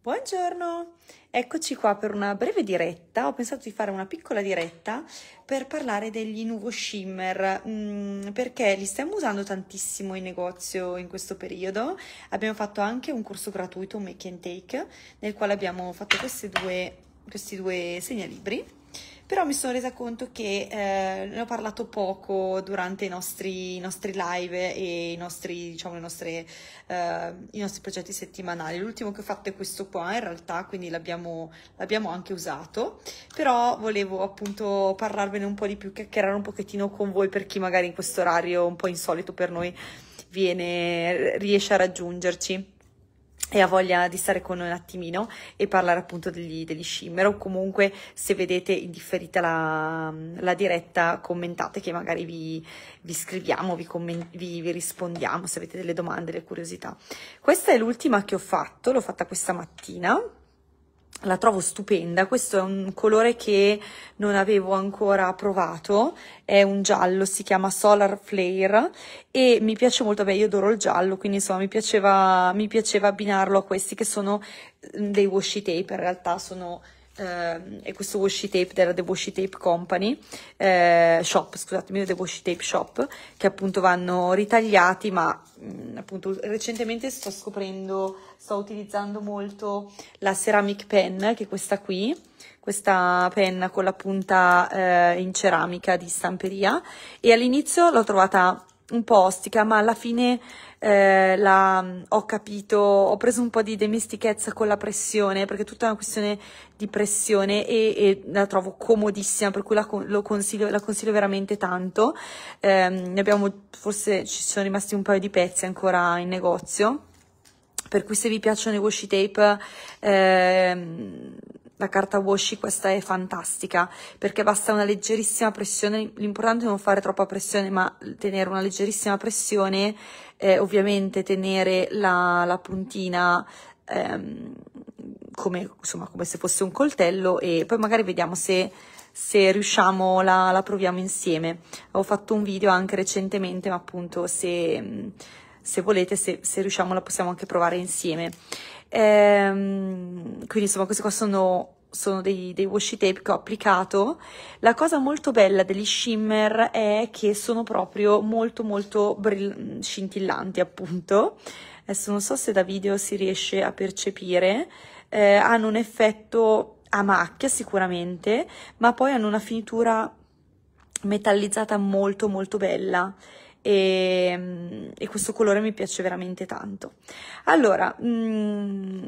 Buongiorno, eccoci qua per una breve diretta. Ho pensato di fare una piccola diretta per parlare degli nuovo shimmer mm, perché li stiamo usando tantissimo in negozio in questo periodo. Abbiamo fatto anche un corso gratuito, un make and take, nel quale abbiamo fatto due, questi due segnalibri però mi sono resa conto che eh, ne ho parlato poco durante i nostri, i nostri live e i nostri, diciamo, nostre, eh, i nostri progetti settimanali. L'ultimo che ho fatto è questo qua, in realtà, quindi l'abbiamo, l'abbiamo anche usato, però volevo appunto parlarvene un po' di più, chiacchierare un pochettino con voi per chi magari in questo orario un po' insolito per noi viene, riesce a raggiungerci e ha voglia di stare con noi un attimino e parlare appunto degli, degli shimmer o comunque se vedete indifferita la, la, diretta commentate che magari vi, vi scriviamo, vi, vi, vi, rispondiamo se avete delle domande, delle curiosità. Questa è l'ultima che ho fatto, l'ho fatta questa mattina la trovo stupenda, questo è un colore che non avevo ancora provato, è un giallo, si chiama Solar Flare e mi piace molto, beh io adoro il giallo, quindi insomma mi piaceva, mi piaceva abbinarlo a questi che sono mm, dei washi tape, in realtà sono eh, e questo washi tape della The Washi Tape Company eh, Shop, scusatemi, The Washi Tape Shop che appunto vanno ritagliati ma mh, mm, appunto recentemente sto scoprendo, sto utilizzando molto la ceramic pen che è questa qui questa penna con la punta eh, in ceramica di stamperia e all'inizio l'ho trovata un po' ostica, ma alla fine eh, la, ho capito, ho preso un po' di dimestichezza con la pressione, perché è tutta una questione di pressione e, e la trovo comodissima, per cui la, consiglio, la consiglio, veramente tanto. Eh, ne abbiamo, forse ci sono rimasti un paio di pezzi ancora in negozio per cui se vi piacciono i washi tape eh, la carta washi questa è fantastica perché basta una leggerissima pressione, l'importante è non fare troppa pressione ma tenere una leggerissima pressione, eh, ovviamente tenere la, la puntina ehm, come, insomma, come, se fosse un coltello e poi magari vediamo se, se riusciamo la, la, proviamo insieme. Ho fatto un video anche recentemente ma appunto se, se volete, se, se riusciamo la possiamo anche provare insieme. Ehm, quindi insomma questi qua sono, sono dei, dei washi tape che ho applicato. La cosa molto bella degli shimmer è che sono proprio molto molto scintillanti appunto. Adesso non so se da video si riesce a percepire, eh, hanno un effetto a macchia sicuramente, ma poi hanno una finitura metallizzata molto molto bella e, e questo colore mi piace veramente tanto. Allora, mm,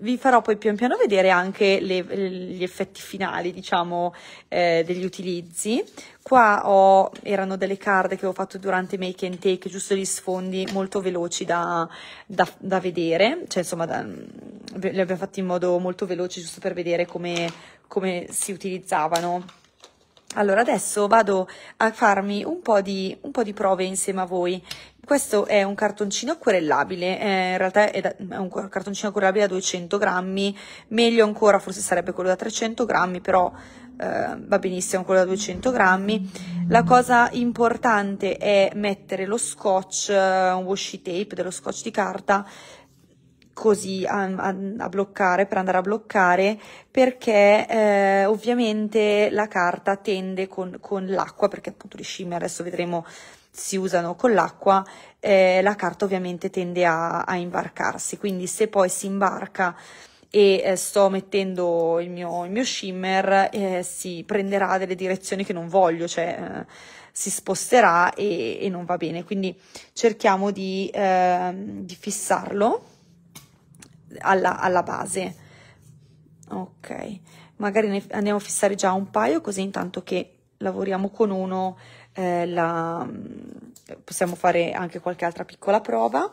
vi farò poi pian piano vedere anche le, gli effetti finali, diciamo, eh, degli utilizzi. Qua ho, erano delle card che ho fatto durante make and take, giusto gli sfondi molto veloci da, da, da vedere, cioè insomma da, li abbiamo fatti in modo molto veloce giusto per vedere come, come si utilizzavano. Allora, adesso vado a farmi un po, di, un po' di, prove insieme a voi. Questo è un cartoncino acquerellabile, eh, in realtà è, da, è, un cartoncino acquerellabile da 200 grammi, meglio ancora forse sarebbe quello da 300 grammi, però eh, va benissimo quello da 200 grammi. La cosa importante è mettere lo scotch, eh, un washi tape dello scotch di carta, così a, a, a, bloccare, per andare a bloccare, perché eh, ovviamente la carta tende con, con l'acqua, perché appunto le scimmie adesso vedremo si usano con l'acqua, eh, la carta ovviamente tende a, a, imbarcarsi, quindi se poi si imbarca e eh, sto mettendo il mio, il mio shimmer, eh, si prenderà delle direzioni che non voglio, cioè eh, si sposterà e, e, non va bene, quindi cerchiamo di, ehm, di fissarlo alla, alla base ok magari ne andiamo a fissare già un paio così intanto che lavoriamo con uno eh, la, mm, possiamo fare anche qualche altra piccola prova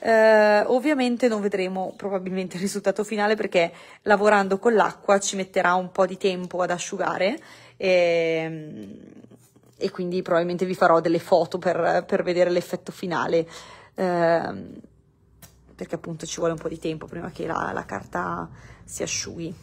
eh, ovviamente non vedremo probabilmente il risultato finale perché lavorando con l'acqua ci metterà un po' di tempo ad asciugare e, e quindi probabilmente vi farò delle foto per, per vedere l'effetto finale eh, perché appunto ci vuole un po' di tempo prima che la, la carta si asciughi.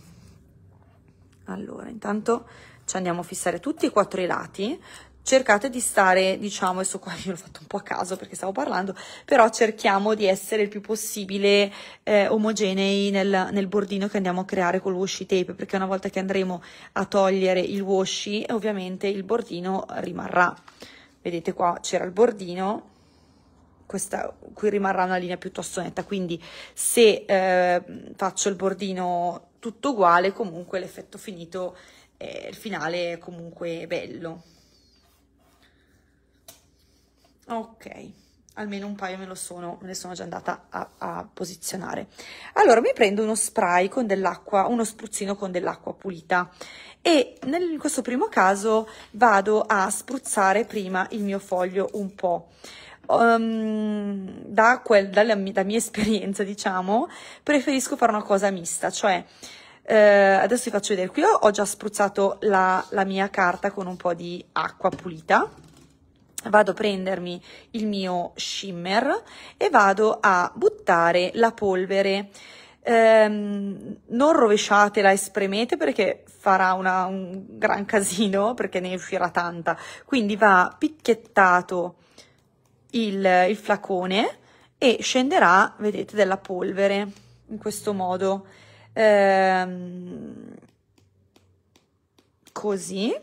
Allora, intanto ci andiamo a fissare tutti e quattro i lati, cercate di stare, diciamo, adesso qua io l'ho fatto un po' a caso perché stavo parlando, però cerchiamo di essere il più possibile eh, omogenei nel, nel, bordino che andiamo a creare con il washi tape, perché una volta che andremo a togliere il washi, ovviamente il bordino rimarrà. Vedete qua c'era il bordino questa, qui rimarrà una linea piuttosto netta, quindi se eh, faccio il bordino tutto uguale, comunque l'effetto finito, eh, il finale è comunque bello. Ok, almeno un paio me lo sono, me ne sono già andata a, a posizionare. Allora mi prendo uno spray con dell'acqua, uno spruzzino con dell'acqua pulita e nel, in questo primo caso vado a spruzzare prima il mio foglio un po' um, da quel, dalla, da mia esperienza, diciamo, preferisco fare una cosa mista, cioè eh, adesso vi faccio vedere, qui ho, ho già spruzzato la, la mia carta con un po' di acqua pulita, vado a prendermi il mio shimmer e vado a buttare la polvere. Ehm, non rovesciatela e spremete perché farà una, un gran casino perché ne uscirà tanta quindi va picchiettato il, il flacone e scenderà, vedete, della polvere, in questo modo. Ehm, così.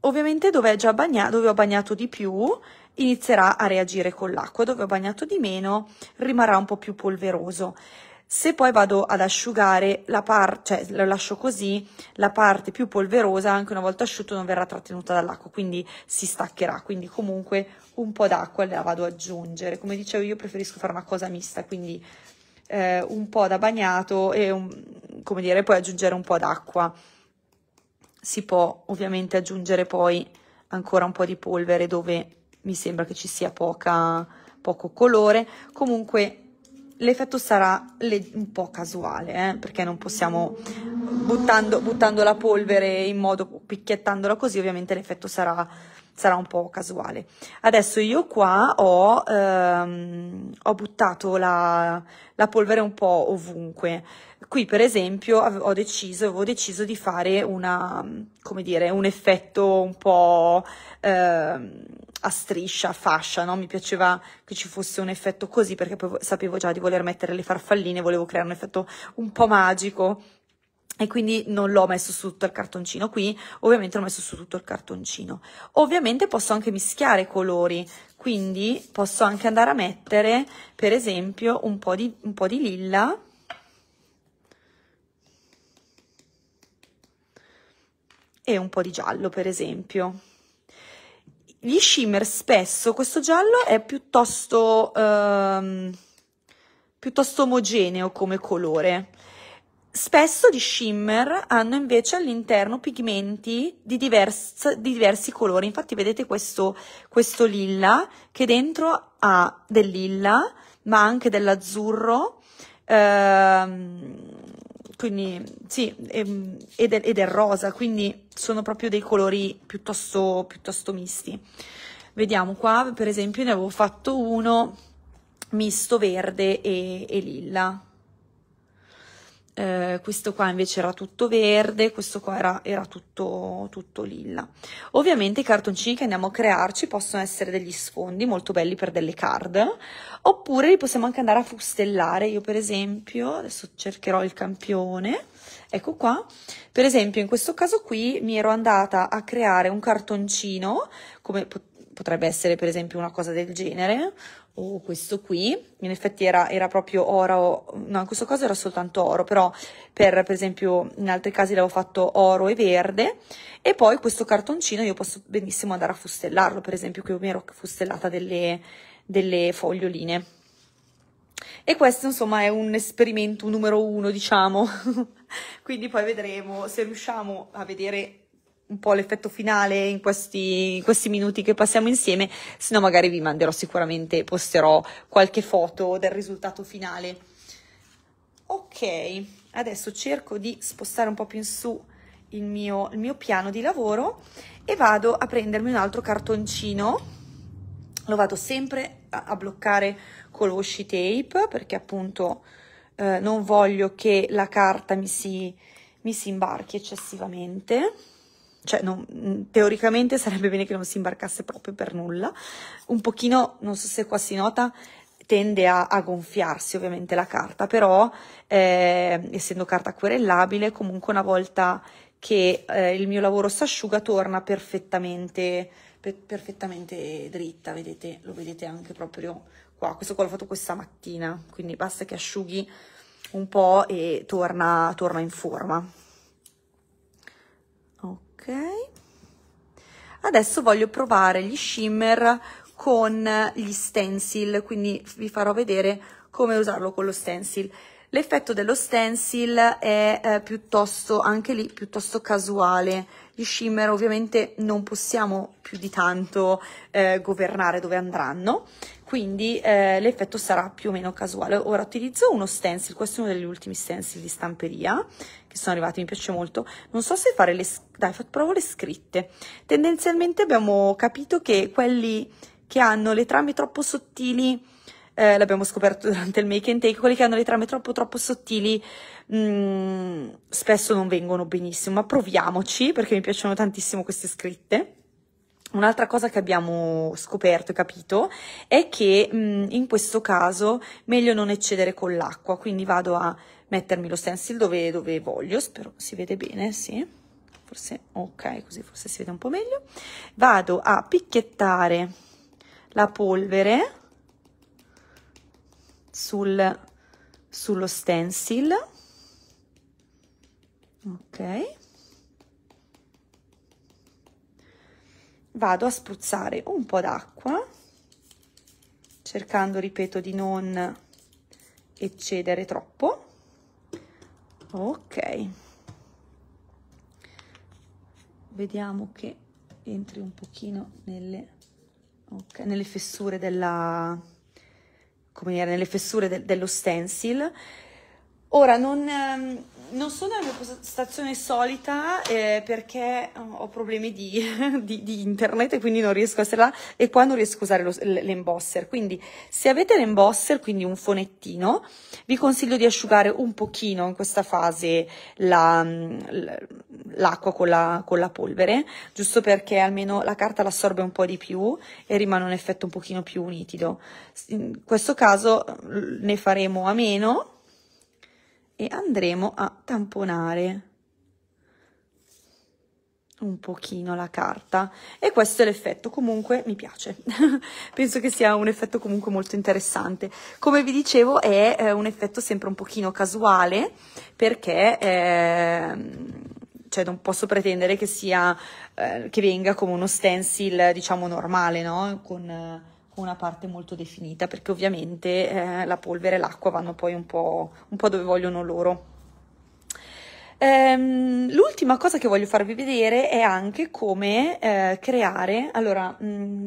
Ovviamente dove, è già bagnato, dove ho bagnato di più inizierà a reagire con l'acqua, dove ho bagnato di meno rimarrà un po' più polveroso. Se poi vado ad asciugare la parte, cioè lo lascio così, la parte più polverosa anche una volta asciutto non verrà trattenuta dall'acqua, quindi si staccherà, quindi comunque un po' d'acqua la vado ad aggiungere. Come dicevo io preferisco fare una cosa mista, quindi eh, un po' da bagnato e un, come dire, poi aggiungere un po' d'acqua. Si può ovviamente aggiungere poi ancora un po' di polvere dove mi sembra che ci sia poca, poco colore. Comunque l'effetto sarà un po' casuale, eh? perché non possiamo, buttando, buttando, la polvere in modo, picchiettandola così, ovviamente l'effetto sarà, sarà, un po' casuale. Adesso io qua ho, ehm, ho buttato la, la, polvere un po' ovunque. Qui per esempio ho deciso, avevo deciso di fare una, come dire, un effetto un po'... Ehm, a striscia, a fascia, no? Mi piaceva che ci fosse un effetto così perché poi sapevo già di voler mettere le farfalline, volevo creare un effetto un po' magico e quindi non l'ho messo su tutto il cartoncino qui, ovviamente l'ho messo su tutto il cartoncino. Ovviamente posso anche mischiare colori, quindi posso anche andare a mettere per esempio un po' di, un po di lilla, e un po' di giallo per esempio gli shimmer spesso questo giallo è piuttosto, ehm, piuttosto omogeneo come colore. Spesso gli shimmer hanno invece all'interno pigmenti di, divers, di, diversi colori. Infatti vedete questo, questo lilla che dentro ha del lilla ma anche dell'azzurro. Ehm, quindi sì, ehm, ed è, ed è rosa, quindi sono proprio dei colori piuttosto, piuttosto misti. Vediamo qua, per esempio, ne avevo fatto uno misto verde e, e lilla, eh, questo qua invece era tutto verde, questo qua era, era tutto, tutto lilla. Ovviamente i cartoncini che andiamo a crearci possono essere degli sfondi molto belli per delle card, oppure li possiamo anche andare a fustellare. Io per esempio, adesso cercherò il campione, ecco qua, per esempio in questo caso qui mi ero andata a creare un cartoncino, come potrebbe essere per esempio una cosa del genere, o oh, questo qui, in effetti era, era proprio oro, no in questo caso era soltanto oro, però per, per esempio in altri casi l'avevo fatto oro e verde e poi questo cartoncino io posso benissimo andare a fustellarlo, per esempio che mi ero fustellata delle, delle foglioline. E questo insomma è un esperimento numero uno diciamo, quindi poi vedremo se riusciamo a vedere un po' l'effetto finale in questi, in questi, minuti che passiamo insieme, se no magari vi manderò sicuramente, posterò qualche foto del risultato finale. Ok, adesso cerco di spostare un po' più in su il mio, il mio piano di lavoro e vado a prendermi un altro cartoncino, lo vado sempre a, a bloccare con lo washi tape perché appunto eh, non voglio che la carta mi si, mi si imbarchi eccessivamente cioè non, mm, teoricamente sarebbe bene che non si imbarcasse proprio per nulla, un pochino, non so se qua si nota, tende a, a gonfiarsi ovviamente la carta, però eh, essendo carta acquerellabile, comunque una volta che eh, il mio lavoro si asciuga torna perfettamente, per, perfettamente dritta, vedete, lo vedete anche proprio qua, questo qua l'ho fatto questa mattina, quindi basta che asciughi un po' e torna, torna in forma ok adesso voglio provare gli shimmer con gli stencil quindi vi farò vedere come usarlo con lo stencil l'effetto dello stencil è eh, piuttosto anche lì piuttosto casuale gli shimmer ovviamente non possiamo più di tanto eh, governare dove andranno quindi eh, l'effetto sarà più o meno casuale ora utilizzo uno stencil questo è uno degli ultimi stencil di stamperia che sono arrivati, mi piace molto. Non so se fare le... dai, provo le scritte. Tendenzialmente abbiamo capito che quelli che hanno le trame troppo sottili, eh, l'abbiamo scoperto durante il make and take, quelli che hanno le trame troppo troppo sottili mh, mm, spesso non vengono benissimo, ma proviamoci perché mi piacciono tantissimo queste scritte. Un'altra cosa che abbiamo scoperto e capito è che mh, in questo caso meglio non eccedere con l'acqua, quindi vado a mettermi lo stencil dove, dove voglio, spero si vede bene, sì, forse, ok, così forse si vede un po' meglio. Vado a picchiettare la polvere sul, sullo stencil, ok, vado a spruzzare un po' d'acqua, cercando, ripeto, di non eccedere troppo. Ok. Vediamo che entri un pochino nelle, okay, nelle fessure della... come dire, nelle fessure de, dello stencil. Ora, non, ehm, non sono nella mia stazione solita eh, perché eh, ho problemi di, di, di, internet e quindi non riesco a essere là e qua non riesco a usare lo, l'embosser. Quindi se avete l'embosser, quindi un fonettino, vi consiglio di asciugare un pochino in questa fase la, mm, l'acqua con la, con la polvere, giusto perché almeno la carta l'assorbe un po' di più e rimane un effetto un pochino più nitido. In questo caso ne faremo a meno e andremo a tamponare un pochino la carta e questo è l'effetto comunque mi piace penso che sia un effetto comunque molto interessante come vi dicevo è eh, un effetto sempre un pochino casuale perché eh, cioè non posso pretendere che sia eh, che venga come uno stencil diciamo normale no con eh, una parte molto definita perché ovviamente eh, la polvere e l'acqua vanno poi un po', un po dove vogliono loro. Ehm, l'ultima cosa che voglio farvi vedere è anche come eh, creare, allora, mh, mm,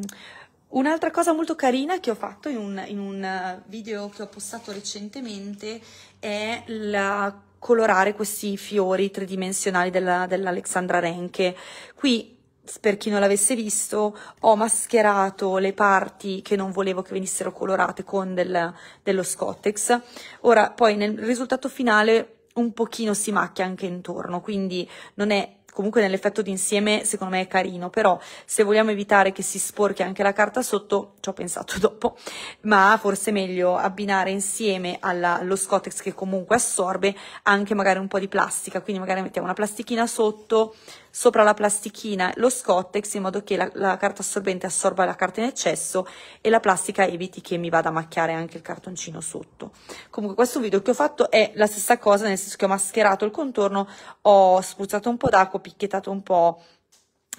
Un'altra cosa molto carina che ho fatto in un, in un eh, video che ho postato recentemente è la colorare questi fiori tridimensionali della, dell'Alexandra Renke. Qui per chi non l'avesse visto, ho mascherato le parti che non volevo che venissero colorate con del, dello Scottex. Ora, poi nel risultato finale un pochino si macchia anche intorno, quindi non è comunque nell'effetto d'insieme secondo me è carino, però se vogliamo evitare che si sporchi anche la carta sotto, ci ho pensato dopo, ma forse è meglio abbinare insieme alla, allo Scottex che comunque assorbe anche magari un po' di plastica, quindi magari mettiamo una plastichina sotto, sopra la plastichina lo scottex in modo che la, la carta assorbente assorba la carta in eccesso e la plastica eviti che mi vada a macchiare anche il cartoncino sotto. Comunque questo video che ho fatto è la stessa cosa, nel senso che ho mascherato il contorno, ho spruzzato un po' d'acqua, ho picchiettato un po'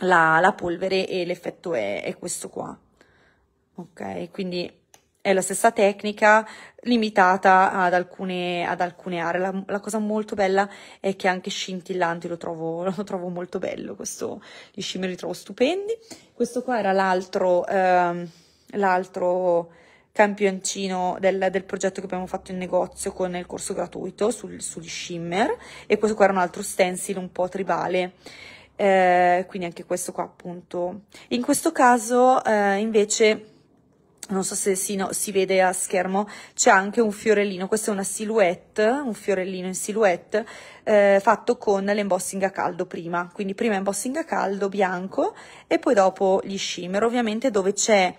la, la polvere e l'effetto è, è questo qua. Ok, quindi è la stessa tecnica limitata ad alcune, ad alcune aree. La, la, cosa molto bella è che anche scintillanti lo trovo, lo trovo molto bello, questo, gli scimmeri li trovo stupendi. Questo qua era l'altro, ehm, l'altro campioncino del, del, progetto che abbiamo fatto in negozio con il corso gratuito sul, sugli shimmer e questo qua era un altro stencil un po' tribale eh, quindi anche questo qua appunto in questo caso eh, invece non so se si, no, si, vede a schermo, c'è anche un fiorellino, questa è una silhouette, un fiorellino in silhouette, eh, fatto con l'embossing a caldo prima, quindi prima embossing a caldo bianco e poi dopo gli shimmer, ovviamente dove c'è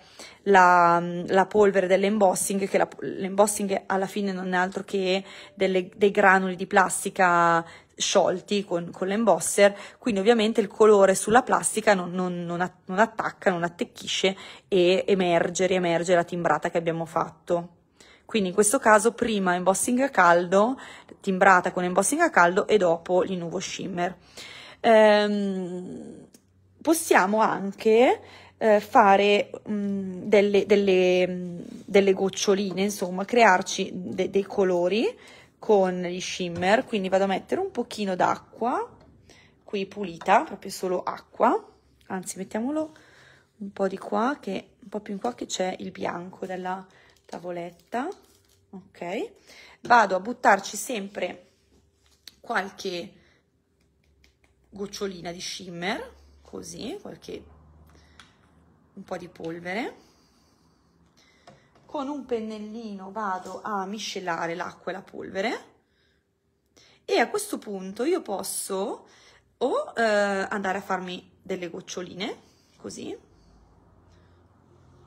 la, la, polvere dell'embossing, che l'embossing alla fine non è altro che delle, dei granuli di plastica sciolti con, con l'embosser, quindi ovviamente il colore sulla plastica non, non, non, non attacca, non attecchisce e emerge, riemerge la timbrata che abbiamo fatto. Quindi in questo caso prima embossing a caldo, timbrata con embossing a caldo e dopo l'inuvo shimmer. Ehm, possiamo anche eh, fare mh, mm, delle, delle, mm, delle, goccioline, insomma, crearci de dei colori con gli shimmer, quindi vado a mettere un pochino d'acqua, qui pulita, proprio solo acqua, anzi mettiamolo un po' di qua, che, un po' più in qua che c'è il bianco della tavoletta, ok? Vado a buttarci sempre qualche gocciolina di shimmer, così, qualche, un po' di polvere, con un pennellino vado a miscelare l'acqua e la polvere e a questo punto io posso o eh, andare a farmi delle goccioline così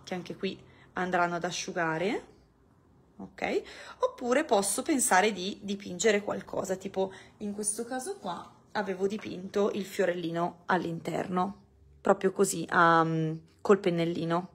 che anche qui andranno ad asciugare ok oppure posso pensare di dipingere qualcosa tipo in questo caso qua avevo dipinto il fiorellino all'interno proprio così um, col pennellino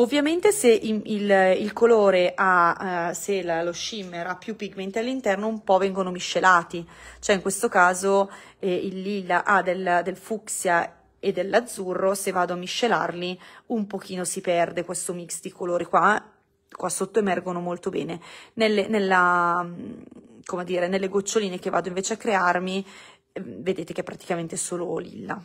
Ovviamente se il, il, colore ha, eh, se la, lo shimmer ha più pigmenti all'interno un po' vengono miscelati, cioè in questo caso eh, il lilla ha del, del fucsia e dell'azzurro, se vado a miscelarli un pochino si perde questo mix di colori qua, qua sotto emergono molto bene, nelle, nella, come dire, nelle goccioline che vado invece a crearmi eh, vedete che è praticamente solo lilla.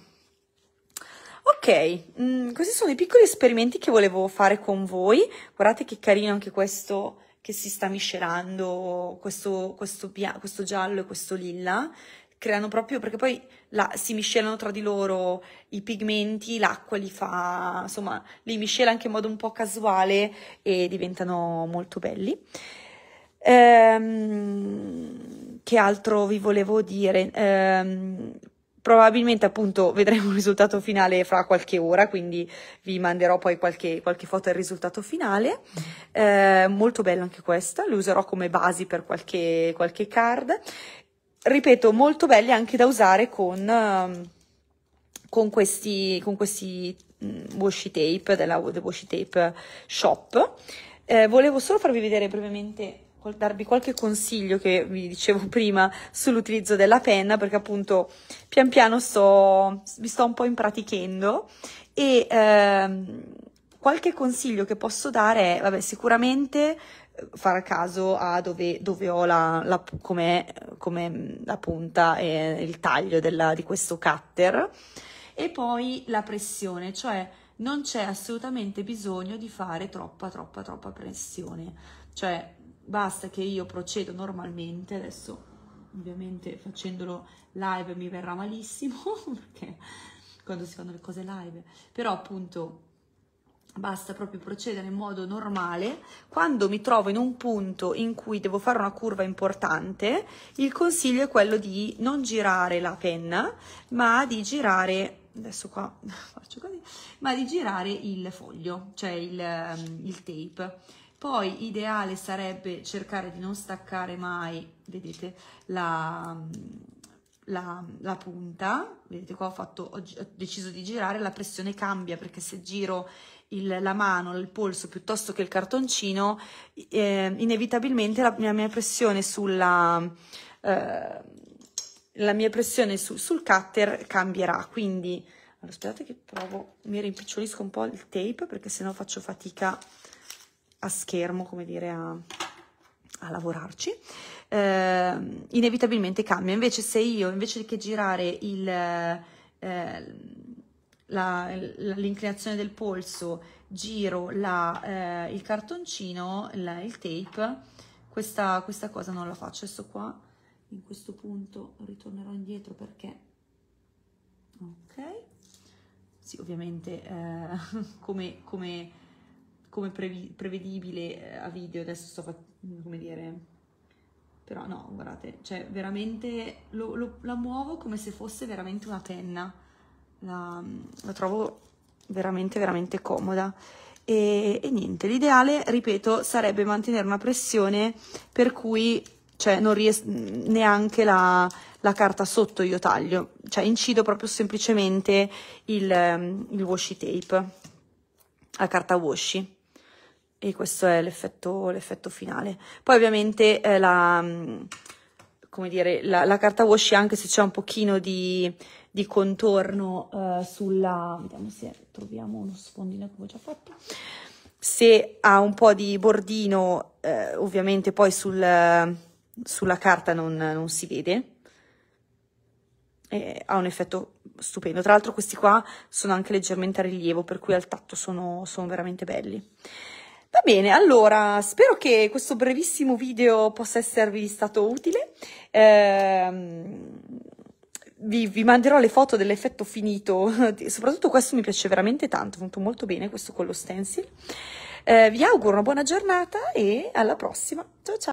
Ok, mh, mm, questi sono i piccoli esperimenti che volevo fare con voi. Guardate che carino anche questo che si sta miscelando, questo, questo, questo giallo e questo lilla. Creano proprio, perché poi la, si miscelano tra di loro i pigmenti, l'acqua li fa, insomma, li miscela anche in modo un po' casuale e diventano molto belli. Ehm, che altro vi volevo dire? Ehm, probabilmente appunto vedremo il risultato finale fra qualche ora, quindi vi manderò poi qualche, qualche foto del risultato finale. Eh, molto bella anche questa, le userò come basi per qualche, qualche card. Ripeto, molto belli anche da usare con, ehm, con questi, con questi mm, washi tape della washi tape shop. Eh, volevo solo farvi vedere brevemente darvi qualche consiglio che vi dicevo prima sull'utilizzo della penna perché appunto pian piano sto, mi sto un po' impratichendo e ehm, qualche consiglio che posso dare è vabbè, sicuramente eh, far caso a dove, dove ho la, la, come, come mm, la punta e il taglio della, di questo cutter e poi la pressione, cioè non c'è assolutamente bisogno di fare troppa troppa troppa pressione, cioè basta che io procedo normalmente, adesso ovviamente facendolo live mi verrà malissimo, perché quando si fanno le cose live, però appunto basta proprio procedere in modo normale, quando mi trovo in un punto in cui devo fare una curva importante, il consiglio è quello di non girare la penna, ma di girare adesso qua faccio così, ma di girare il foglio, cioè il, ehm, il tape poi ideale sarebbe cercare di non staccare mai, vedete, la, la, la, punta, vedete qua ho, fatto, ho, ho, deciso di girare, la pressione cambia perché se giro il, la mano, il polso piuttosto che il cartoncino, eh, inevitabilmente la, la, mia pressione sulla... Eh, la mia pressione su, sul cutter cambierà, quindi allora, aspettate che provo, mi rimpicciolisco un po' il tape perché sennò faccio fatica a schermo, come dire, a, a lavorarci, eh, inevitabilmente cambia. Invece se io, invece che girare il, eh, l'inclinazione del polso, giro la, eh, il cartoncino, la, il tape, questa, questa cosa non la faccio. Adesso qua, in questo punto, ritornerò indietro perché... Ok. Sì, ovviamente, eh, come, come come prevedibile eh, a video, adesso sto facendo, come dire, però no, guardate, cioè veramente lo, lo, la muovo come se fosse veramente una penna, la, la trovo veramente, veramente comoda. E, e niente, l'ideale, ripeto, sarebbe mantenere una pressione per cui cioè non ries- neanche la, la, carta sotto io taglio, cioè incido proprio semplicemente il, il washi tape, la carta washi e questo è l'effetto, l'effetto finale. Poi ovviamente eh, la, mm, come dire, la, la, carta washi anche se c'è un pochino di, di contorno eh, sulla... vediamo se troviamo uno sfondino che ho già fatto se ha un po' di bordino eh, ovviamente poi sul, sulla carta non, non si vede e ha un effetto stupendo tra l'altro questi qua sono anche leggermente a rilievo per cui al tatto sono, sono veramente belli Va bene, allora spero che questo brevissimo video possa esservi stato utile. Ehm, vi, vi, manderò le foto dell'effetto finito, soprattutto questo mi piace veramente tanto, è venuto molto bene questo con lo stencil. Eh, vi auguro una buona giornata e alla prossima. Ciao ciao!